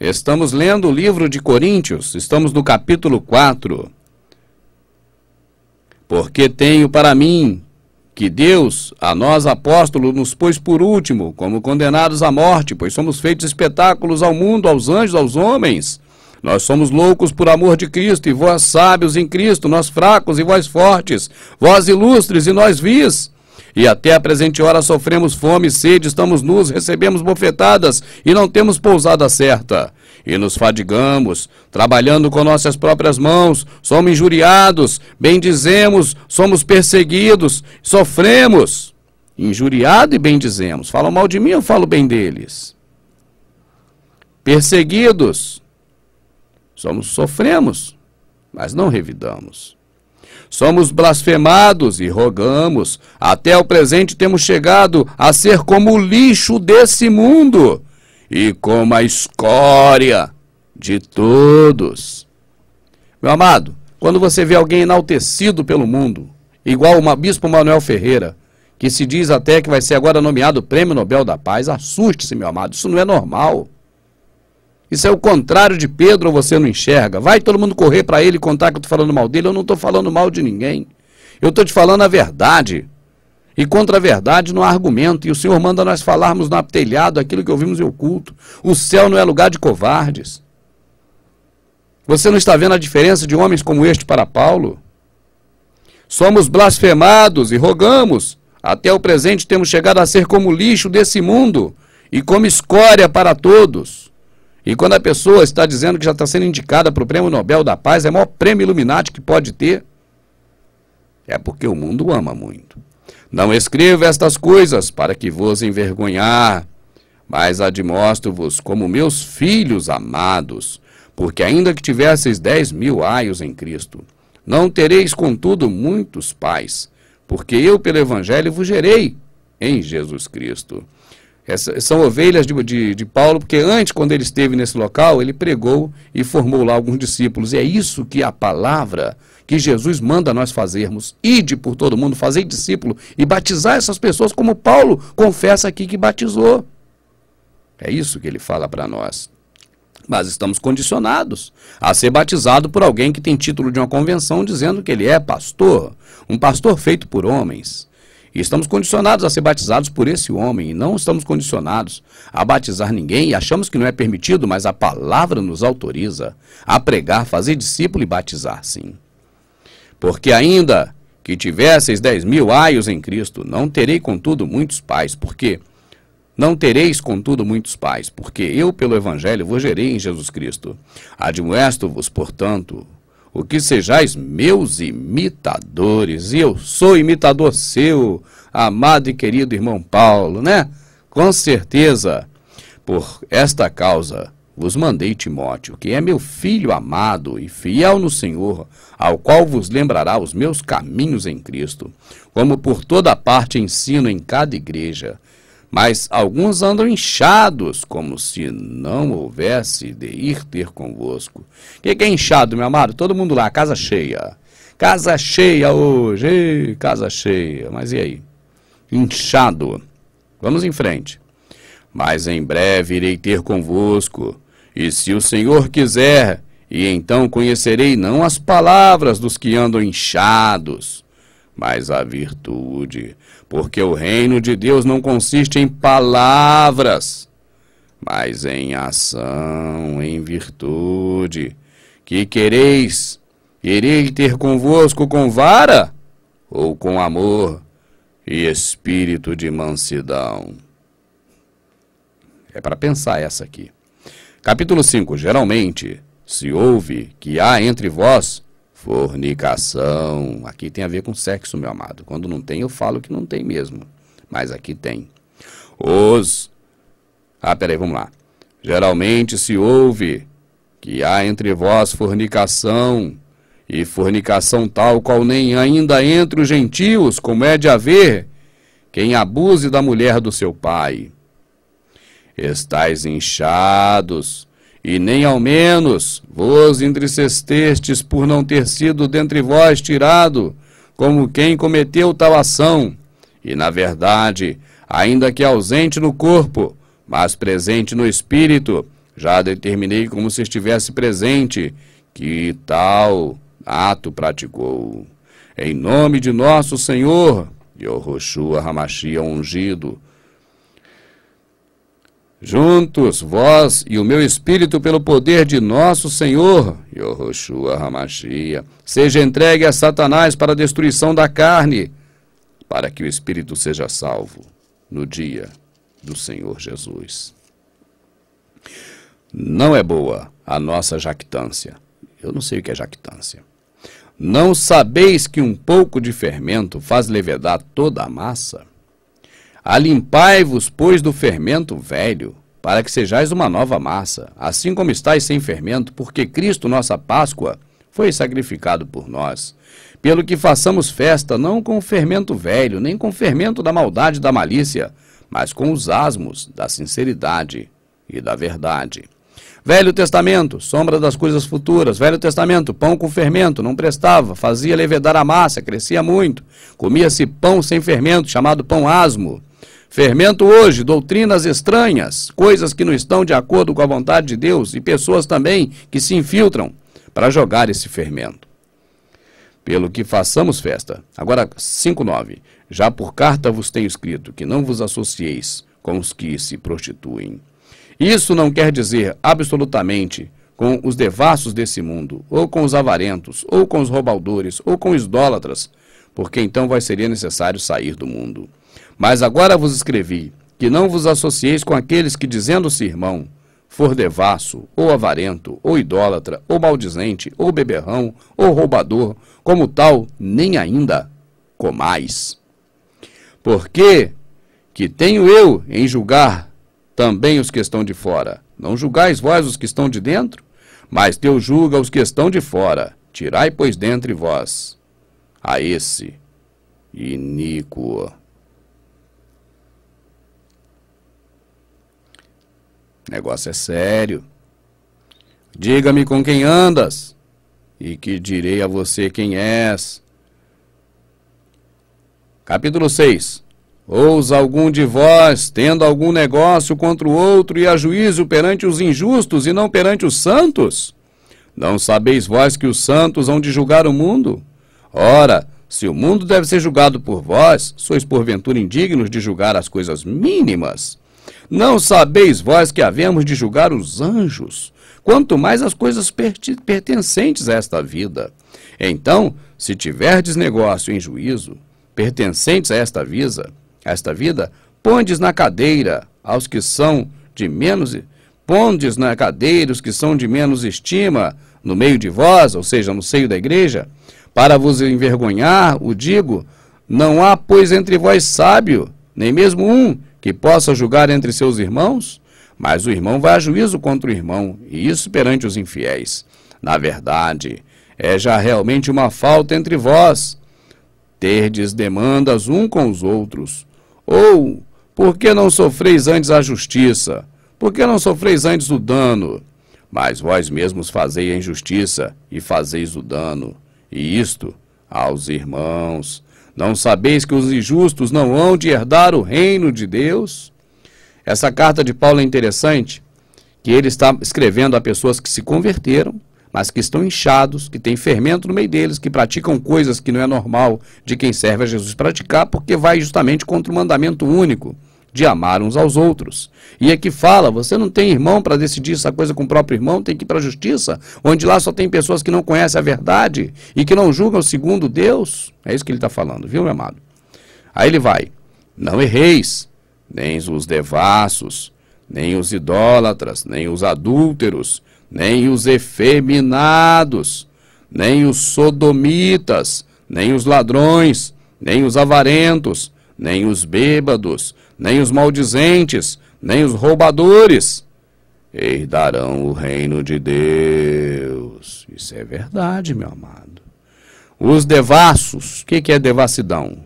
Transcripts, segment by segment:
Estamos lendo o livro de Coríntios, estamos no capítulo 4. Porque tenho para mim que Deus, a nós apóstolos, nos pôs por último, como condenados à morte, pois somos feitos espetáculos ao mundo, aos anjos, aos homens. Nós somos loucos por amor de Cristo, e vós sábios em Cristo, nós fracos e vós fortes, vós ilustres e nós vis. E até a presente hora sofremos fome, sede, estamos nus, recebemos bofetadas e não temos pousada certa. E nos fadigamos, trabalhando com nossas próprias mãos, somos injuriados, bendizemos, somos perseguidos, sofremos. Injuriado e bendizemos. Falam mal de mim, eu falo bem deles. Perseguidos, somos sofremos, mas não revidamos. Somos blasfemados e rogamos. Até o presente temos chegado a ser como o lixo desse mundo e como a escória de todos. Meu amado, quando você vê alguém enaltecido pelo mundo, igual o bispo Manuel Ferreira, que se diz até que vai ser agora nomeado Prêmio Nobel da Paz, assuste-se, meu amado, isso não é normal. Isso é o contrário de Pedro, ou você não enxerga. Vai todo mundo correr para ele e contar que eu estou falando mal dele. Eu não estou falando mal de ninguém. Eu estou te falando a verdade. E contra a verdade não há argumento. E o Senhor manda nós falarmos no telhado aquilo que ouvimos em oculto. O céu não é lugar de covardes. Você não está vendo a diferença de homens como este para Paulo? Somos blasfemados e rogamos. Até o presente temos chegado a ser como lixo desse mundo e como escória para todos. E quando a pessoa está dizendo que já está sendo indicada para o Prêmio Nobel da Paz, é o maior prêmio Illuminati que pode ter, é porque o mundo ama muito. Não escrevo estas coisas para que vos envergonhar, mas admostro-vos como meus filhos amados, porque ainda que tivesseis dez mil aios em Cristo, não tereis, contudo, muitos pais, porque eu pelo Evangelho vos gerei em Jesus Cristo. Essa, são ovelhas de, de, de, Paulo, porque antes, quando ele esteve nesse local, ele pregou e formou lá alguns discípulos. E é isso que a palavra que Jesus manda nós fazermos. Ide por todo mundo, fazer discípulo e batizar essas pessoas como Paulo confessa aqui que batizou. É isso que ele fala para nós. Mas estamos condicionados a ser batizado por alguém que tem título de uma convenção dizendo que ele é pastor, um pastor feito por homens. E estamos condicionados a ser batizados por esse homem, e não estamos condicionados a batizar ninguém, e achamos que não é permitido, mas a palavra nos autoriza a pregar, fazer discípulo e batizar, sim. Porque ainda que tivesseis dez mil aios em Cristo, não terei, contudo, muitos pais, porque não tereis, contudo, muitos pais, porque eu, pelo Evangelho, vos gerei em Jesus Cristo. Admoesto-vos, portanto, o que sejais meus imitadores, e eu sou imitador seu, amado e querido irmão Paulo, né? Com certeza, por esta causa vos mandei Timóteo, que é meu filho amado e fiel no Senhor, ao qual vos lembrará os meus caminhos em Cristo, como por toda parte ensino em cada igreja. Mas alguns andam inchados, como se não houvesse de ir ter convosco. O que, que, é inchado, meu amado? Todo mundo lá, casa cheia. Casa cheia hoje, Ei, casa cheia. Mas e aí? Inchado. Vamos em frente. Mas em breve irei ter convosco. E se o Senhor quiser, e então conhecerei não as palavras dos que andam inchados, mas a virtude, porque o reino de Deus não consiste em palavras, mas em ação, em virtude. Que quereis? Querei ter convosco com vara ou com amor e espírito de mansidão? É para pensar essa aqui. Capítulo 5. Geralmente se ouve que há entre vós fornicação. Aqui tem a ver com sexo, meu amado. Quando não tem, eu falo que não tem mesmo. Mas aqui tem. Os. Ah, peraí, vamos lá. Geralmente se ouve que há entre vós fornicação, e fornicação tal qual nem ainda entre os gentios, como é de haver quem abuse da mulher do seu pai. Estais inchados e nem ao menos vos entristecestes por não ter sido dentre vós tirado, como quem cometeu tal ação. E, na verdade, ainda que ausente no corpo, mas presente no espírito, já determinei como se estivesse presente, que tal ato praticou. Em nome de nosso Senhor, Yehoshua Hamashia ungido, Juntos, vós e o meu espírito, pelo poder de nosso Senhor, Yehoshua Hamashia, seja entregue a Satanás para a destruição da carne, para que o espírito seja salvo no dia do Senhor Jesus. Não é boa a nossa jactância. Eu não sei o que é jactância. Não sabeis que um pouco de fermento faz levedar toda a massa? Alimpai-vos, pois, do fermento velho, para que sejais uma nova massa, assim como estáis sem fermento, porque Cristo, nossa Páscoa, foi sacrificado por nós. Pelo que façamos festa não com o fermento velho, nem com o fermento da maldade e da malícia, mas com os asmos da sinceridade e da verdade. Velho Testamento, sombra das coisas futuras. Velho Testamento, pão com fermento, não prestava, fazia levedar a massa, crescia muito. Comia-se pão sem fermento, chamado pão asmo. Fermento hoje, doutrinas estranhas, coisas que não estão de acordo com a vontade de Deus e pessoas também que se infiltram para jogar esse fermento. Pelo que façamos festa. Agora, 5.9. Já por carta vos tenho escrito que não vos associeis com os que se prostituem. Isso não quer dizer absolutamente com os devassos desse mundo, ou com os avarentos, ou com os roubadores, ou com os idólatras, porque então vai ser necessário sair do mundo. Mas agora vos escrevi, que não vos associeis com aqueles que, dizendo-se irmão, for devasso, ou avarento, ou idólatra, ou maldizente, ou beberrão, ou roubador, como tal, nem ainda comais. Porque que tenho eu em julgar também os que estão de fora? Não julgais vós os que estão de dentro? Mas teu julga os que estão de fora. Tirai, pois, dentre vós a esse iníquo. Negócio é sério. Diga-me com quem andas, e que direi a você quem és. Capítulo 6 Ousa algum de vós, tendo algum negócio contra o outro, e a juízo perante os injustos e não perante os santos? Não sabeis vós que os santos hão de julgar o mundo? Ora, se o mundo deve ser julgado por vós, sois porventura indignos de julgar as coisas mínimas. Não sabeis vós que havemos de julgar os anjos, quanto mais as coisas pertencentes a esta vida. Então, se tiverdes negócio em juízo, pertencentes a esta vida, esta vida, pondes na cadeira aos que são de menos, pondes na cadeira os que são de menos estima, no meio de vós, ou seja, no seio da igreja, para vos envergonhar, o digo, não há, pois, entre vós sábio, nem mesmo um, que possa julgar entre seus irmãos? Mas o irmão vai a juízo contra o irmão, e isso perante os infiéis. Na verdade, é já realmente uma falta entre vós terdes demandas um com os outros. Ou, por que não sofreis antes a justiça? Por que não sofreis antes o dano? Mas vós mesmos fazeis a injustiça e fazeis o dano, e isto aos irmãos. Não sabeis que os injustos não hão de herdar o reino de Deus? Essa carta de Paulo é interessante, que ele está escrevendo a pessoas que se converteram, mas que estão inchados, que têm fermento no meio deles, que praticam coisas que não é normal de quem serve a Jesus praticar, porque vai justamente contra o mandamento único de amar uns aos outros. E é que fala, você não tem irmão para decidir essa coisa com o próprio irmão, tem que ir para a justiça, onde lá só tem pessoas que não conhecem a verdade e que não julgam segundo Deus. É isso que ele está falando, viu, meu amado? Aí ele vai, não erreis, nem os devassos, nem os idólatras, nem os adúlteros, nem os efeminados, nem os sodomitas, nem os ladrões, nem os avarentos, nem os bêbados, nem os maldizentes, nem os roubadores herdarão o reino de Deus. Isso é verdade, meu amado. Os devassos, o que, que é devassidão?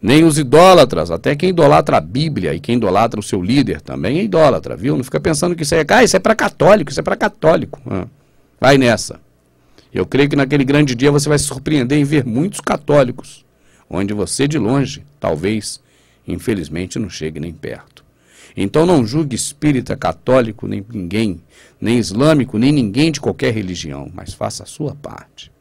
Nem os idólatras, até quem idolatra a Bíblia e quem idolatra o seu líder também é idólatra, viu? Não fica pensando que isso é, ah, isso é para católico, isso é para católico. Ah, vai nessa. Eu creio que naquele grande dia você vai se surpreender em ver muitos católicos, onde você de longe, talvez, Infelizmente não chega nem perto. Então não julgue espírita, católico, nem ninguém, nem islâmico, nem ninguém de qualquer religião, mas faça a sua parte.